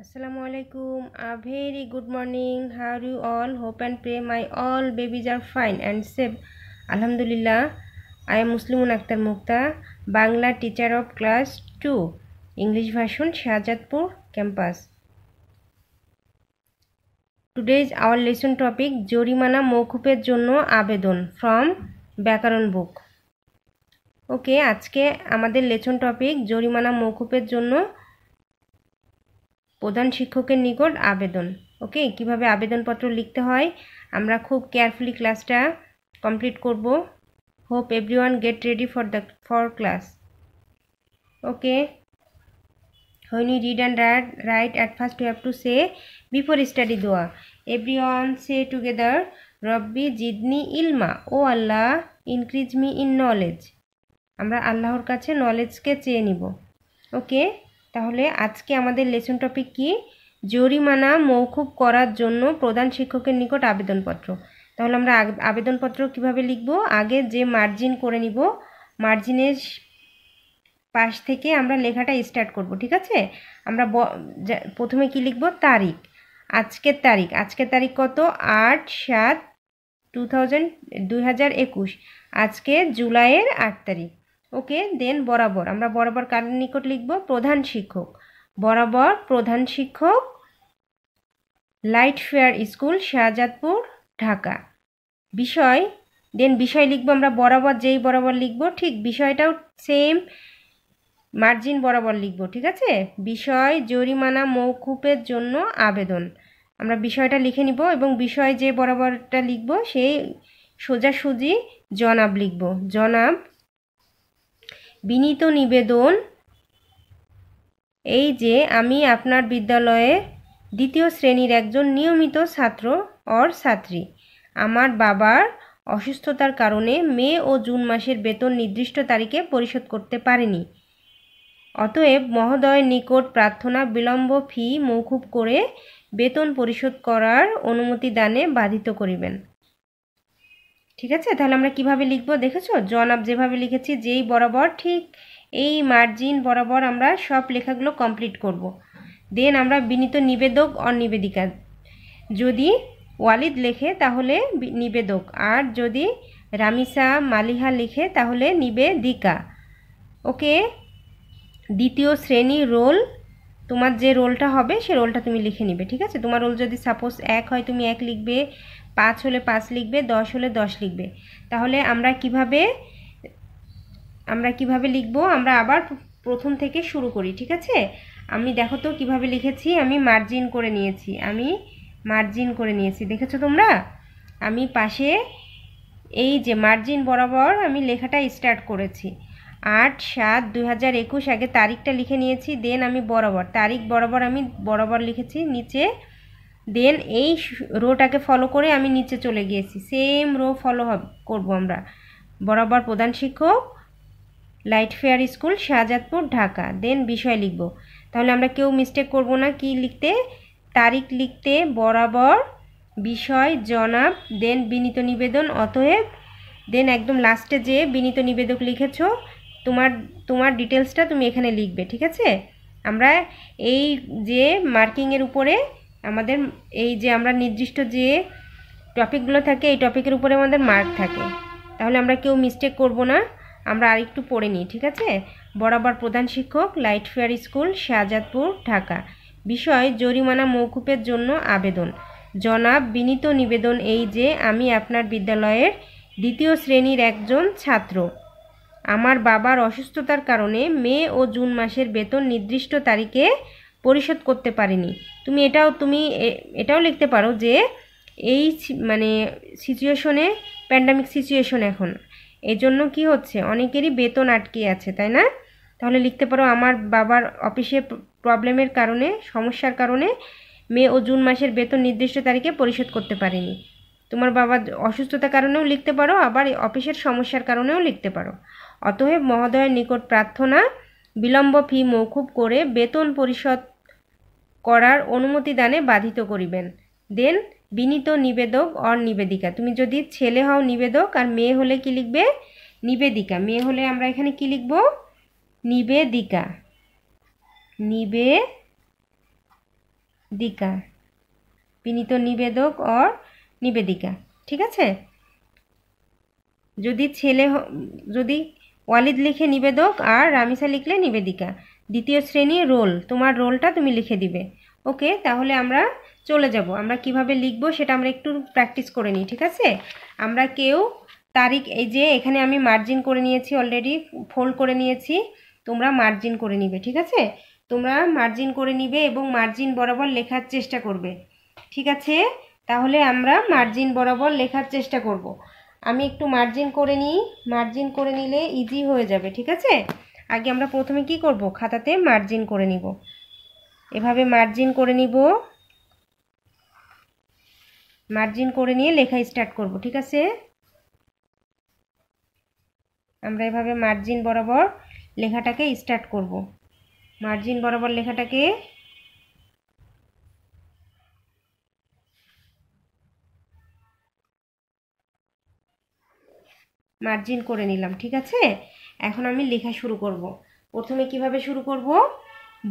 আসসালামু আলাইকুম a very good morning how you all hope and pray my all babies are fine and safe আলহামদুলিল্লাহ I am Muslimun Akter Mukta Bangla teacher of class two English version Shahzadpur campus today's our lesson topic জরিমানা মৌকুপের জন্য আবেদন from ব্যাকরণ বুক ওকে আজকে আমাদের lesson topic জরিমানা মৌকুপের জন্য প্রধান শিক্ষকের নিকট আবেদন ওকে কিভাবে আবেদনপত্র লিখতে হয় আমরা খুব কেয়ারফুলি ক্লাসটা কমপ্লিট করব hope every one get ready for the for class okay হইনি read and write write at first you have to say before study দোয়া এভরি ওয়ান সে টুগেদার রব্বি জিদনি ইলমা ও আল্লাহ ইনক্রিজ মি ইন নলেজ আমরা আল্লাহর কাছে নলেজকে চেয়ে নিব ওকে তাহলে আজকে আমাদের লেসন টপিক কি জরিমানা মৌকুব করার জন্য প্রধান শিক্ষকের নিকট আবেদনপত্র তাহলে আমরা আবেদনপত্র কিভাবে লিখব আগে যে মার্জিন করে নিব মার্জিনের পাশ থেকে আমরা লেখাটা স্টার্ট করব ঠিক আছে আমরা প্রথমে কি লিখব তারিখ আজকের তারিখ আজকের তারিখ কত আট সাত টু থাউজেন্ড দুই হাজার একুশ আজকে জুলাইয়ের আট তারিখ ওকে দেন বরাবর আমরা বরাবর কার নিকট লিখব প্রধান শিক্ষক বরাবর প্রধান শিক্ষক light fair school Shahzadpur Dhaka বিষয় দেন বিষয় লিখব আমরা বরাবর যেই বরাবর লিখব ঠিক বিষয়টাও সেম মার্জিন বরাবর লিখব ঠিক আছে বিষয় জরিমানা মৌকুপের জন্য আবেদন আমরা বিষয়টা লিখে নিব এবং বিষয় যে বরাবরটা লিখব সেই সোজাসুজি জনাব লিখব জনাব বিনীত নিবেদন এই যে আমি আপনার বিদ্যালয়ে দ্বিতীয় শ্রেণীর একজন নিয়মিত ছাত্র অর ছাত্রী আমার বাবার অসুস্থতার কারণে মে ও জুন মাসের বেতন নির্দিষ্ট তারিখে পরিশোধ করতে পারেনি অতএব মহোদয় নিকট প্রার্থনা বিলম্ব ফি মৌকুব করে বেতন পরিশোধ করার অনুমতি দানে বাধিত করিবেন ঠিক আছে তাহলে আমরা কিভাবে লিখব দেখেছো জনাব যেভাবে লিখেছি যেই বরাবর ঠিক এই মার্জিন বরাবর আমরা সব লেখাগুলো কমপ্লিট করব। দেন আমরা বিনীত নিবেদক অনিবেদিকা যদি ওয়ালিদ লেখে তাহলে নিবেদক আর যদি রামিসা মালিহা লিখে তাহলে নিবেদিকা ওকে দ্বিতীয় শ্রেণী রোল তোমার যে রোলটা হবে সে রোলটা তুমি লিখে নিবে ঠিক আছে তোমার রোল যদি সাপোজ এক হয় তুমি এক লিখবে পাঁচ হলে পাঁচ লিখবে দশ হলে দশ লিখবে তাহলে আমরা কিভাবে আমরা কিভাবে লিখব আমরা আবার প্রথম থেকে শুরু করি ঠিক আছে আমি দেখো তো কীভাবে লিখেছি আমি মার্জিন করে নিয়েছি আমি মার্জিন করে নিয়েছি দেখেছো তোমরা আমি পাশে এই যে মার্জিন বরাবর আমি লেখাটা স্টার্ট করেছি আট সাত দু হাজার একুশ আগে তারিখটা লিখে নিয়েছি দেন আমি বরাবর তারিখ বরাবর আমি বরাবর লিখেছি নিচে দেন এই রোটাকে ফলো করে আমি নিচে চলে গিয়েছি সেম রো ফলো করব আমরা বরাবর প্রধান শিক্ষক light fair school Shahzadpur Dhaka then বিষয় লিখব তাহলে আমরা কেউ মিস্টেক করব না কি লিখতে তারিখ লিখতে বরাবর বিষয় জনাব দেন বিনীত নিবেদন অতএব দেন একদম লাস্টে যে বিনীত নিবেদক লিখেছ তোমার তোমার ডিটেলসটা তুমি এখানে লিখবে ঠিক আছে আমরা এই যে মার্কিংয়ের উপরে আমাদের এই যে আমরা নির্দিষ্ট যে টপিকগুলো থাকে এই টপিকের উপরে আমাদের মার্ক থাকে তাহলে আমরা কেউ মিস্টেক করব না আমরা আরেকটু পড়ে নিই ঠিক আছে বরাবর প্রধান শিক্ষক light fair school Shahzadpur Dhaka বিষয় জরিমানা মৌকুপের জন্য আবেদন জনাব বিনীত নিবেদন এই যে আমি আপনার বিদ্যালয়ের দ্বিতীয় শ্রেণীর একজন ছাত্র আমার বাবার অসুস্থতার কারণে মে ও জুন মাসের বেতন নির্দিষ্ট তারিখে পরিশোধ করতে পারিনি তুমি এটাও তুমি এটাও লিখতে পারো যে এই মানে সিচুয়েশনে প্যান্ডামিক সিচুয়েশন এখন এই জন্য কী হচ্ছে অনেকেরই বেতন আটকে আছে তাই না তাহলে লিখতে পারো আমার বাবার অফিসে প্রবলেমের কারণে সমস্যার কারণে মে ও জুন মাসের বেতন নির্দিষ্ট তারিখে পরিশোধ করতে পারিনি তোমার বাবা অসুস্থতার কারণেও লিখতে পারো আবার অফিসের সমস্যার কারণেও লিখতে পারো অতএব মহোদয়ের নিকট প্রার্থনা বিলম্ব ফি মৌকুব করে বেতন পরিশোধ করার অনুমতি দানে বাধিত করিবেন দেন বিনীত নিবেদক অর নিবেদিকা তুমি যদি ছেলে হও নিবেদক আর মেয়ে হলে কি লিখবে নিবেদিকা মেয়ে হলে আমরা এখানে কি লিখব নিবেদিকা নিবেদিকা বিনীত নিবেদক অর নিবেদিকা ঠিক আছে যদি ছেলে যদি ওয়ালিদ লিখে নিবেদক আর রামিসা লিখলে নিবেদিকা দ্বিতীয় শ্রেণী রোল তোমার রোলটা তুমি লিখে দিবে ওকে তাহলে আমরা চলে যাব আমরা কিভাবে লিখব সেটা আমরা একটু প্র্যাকটিস করে নিই ঠিক আছে আমরা কেউ তারিখ এই যে এখানে আমি মার্জিন করে নিয়েছি অলরেডি ফোল্ড করে নিয়েছি তোমরা মার্জিন করে নিবে ঠিক আছে তোমরা মার্জিন করে নিবে এবং মার্জিন বরাবর লেখার চেষ্টা করবে ঠিক আছে তাহলে আমরা মার্জিন বরাবর লেখার চেষ্টা করব। আমি একটু মার্জিন করে নিই মার্জিন করে নিলে ইজি হয়ে যাবে ঠিক আছে আগে আমরা প্রথমে কি করব খাতাতে মার্জিন করে নিব এভাবে মার্জিন করে নিব মার্জিন করে নিয়ে লেখা স্টার্ট করব ঠিক আছে আমরা এভাবে মার্জিন বরাবর লেখাটাকে স্টার্ট করব মার্জিন বরাবর লেখাটাকে মার্জিন করে নিলাম ঠিক আছে এখন আমি লেখা শুরু করব। প্রথমে কিভাবে শুরু করব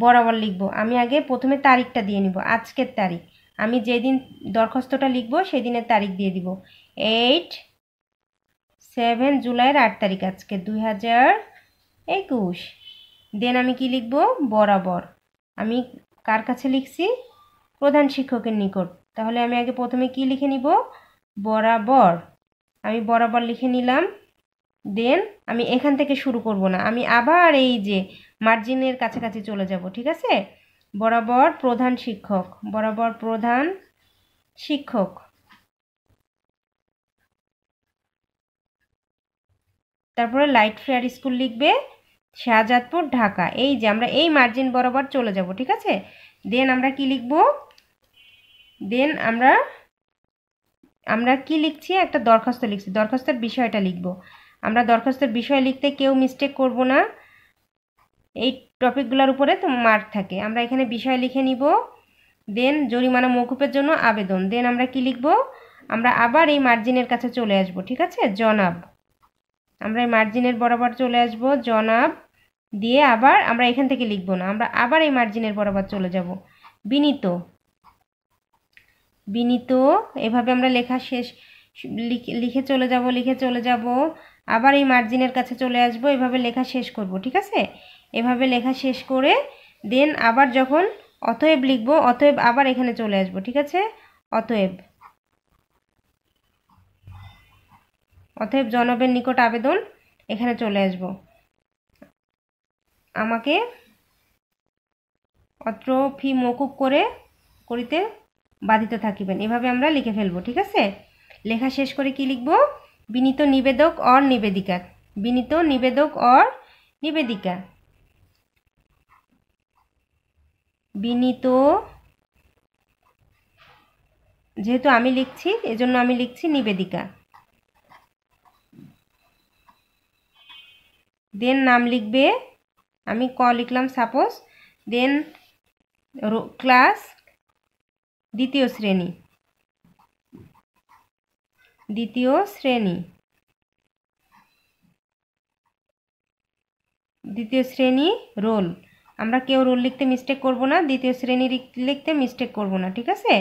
বরাবর লিখব আমি আগে প্রথমে তারিখটা দিয়ে নিব আজকের তারিখ আমি যেদিন দরখাস্তটা লিখব সেদিনের তারিখ দিয়ে দিব এইট সেভেন জুলাইয়ের আট তারিখ আজকে দুই হাজার একুশ দেন আমি কি লিখব বরাবর আমি কার কাছে লিখছি প্রধান শিক্ষকের নিকট তাহলে আমি আগে প্রথমে কি লিখে নিব বরাবর আমি বরাবর লিখে নিলাম দেন আমি এখান থেকে শুরু করব না আমি আবার এই যে মার্জিনের কাছাকাছি চলে যাব ঠিক আছে বরাবর প্রধান শিক্ষক বরাবর প্রধান শিক্ষক তারপরে লাইট ফেয়ার স্কুল লিখবে শাহজাদপুর ঢাকা এই যে আমরা এই মার্জিন বরাবর চলে যাব ঠিক আছে দেন আমরা কি লিখব দেন আমরা আমরা কি লিখছি একটা দরখাস্ত লিখছি দরখাস্তের বিষয়টা লিখবো আমরা দরখাস্তের বিষয় লিখতে কেউ মিস্টেক করব না এই টপিকগুলোর উপরে তো মার্ক থাকে আমরা এখানে বিষয় লিখে নিব দেন জরিমানা মৌকুপের জন্য আবেদন দেন আমরা কি লিখব আমরা আবার এই মার্জিনের কাছে চলে আসব ঠিক আছে জনাব আমরা এই মার্জিনের বরাবর চলে আসব জনাব দিয়ে আবার আমরা এখান থেকে লিখব না আমরা আবার এই মার্জিনের বরাবর চলে যাব বিনীত বিনীত এভাবে আমরা লেখা শেষ লিখে চলে যাব লিখে চলে যাব আবার এই মার্জিনের কাছে চলে আসবো এভাবে লেখা শেষ করব ঠিক আছে এভাবে লেখা শেষ করে দেন আবার যখন অতএব লিখব অতএব আবার এখানে চলে আসব ঠিক আছে অতএব অতএব জনবের নিকট আবেদন এখানে চলে আসব আমাকে অত্র ফি মকুব করে করিতে বাধিত থাকিবেন এভাবে আমরা লিখে ফেলবো ঠিক আছে লেখা শেষ করে কি লিখবো বিনীত নিবেদক অর নিবেদিকা বিনীত নিবেদক অর নিবেদিকা বিনীত যেহেতু আমি লিখছি এজন্য আমি লিখছি নিবেদিকা দেন নাম লিখবে আমি ক লিখলাম সাপোজ দেন ক্লাস দ্বিতীয় শ্রেণী দ্বিতীয় শ্রেণী দ্বিতীয় শ্রেণী রোল আমরা কেউ রোল লিখতে মিস্টেক করব না দ্বিতীয় শ্রেণী লিখতে মিস্টেক করব না ঠিক আছে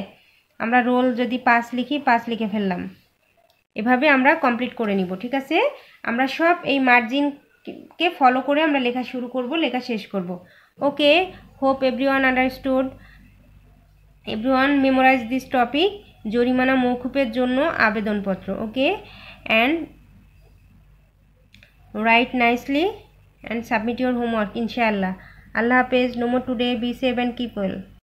আমরা রোল যদি পাস লিখি পাস লিখে ফেললাম এভাবে আমরা কমপ্লিট করে নিব ঠিক আছে আমরা সব এই মার্জিনকে ফলো করে আমরা লেখা শুরু করব লেখা শেষ করব okay hope every one understood every one memorize this topic জরিমানা মৌকুপের জন্য আবেদনপত্র okay and write nicely and submit your homework ইনশাআল্লাহ আল্লাহ হাফেজ নোমো today be safe and keep well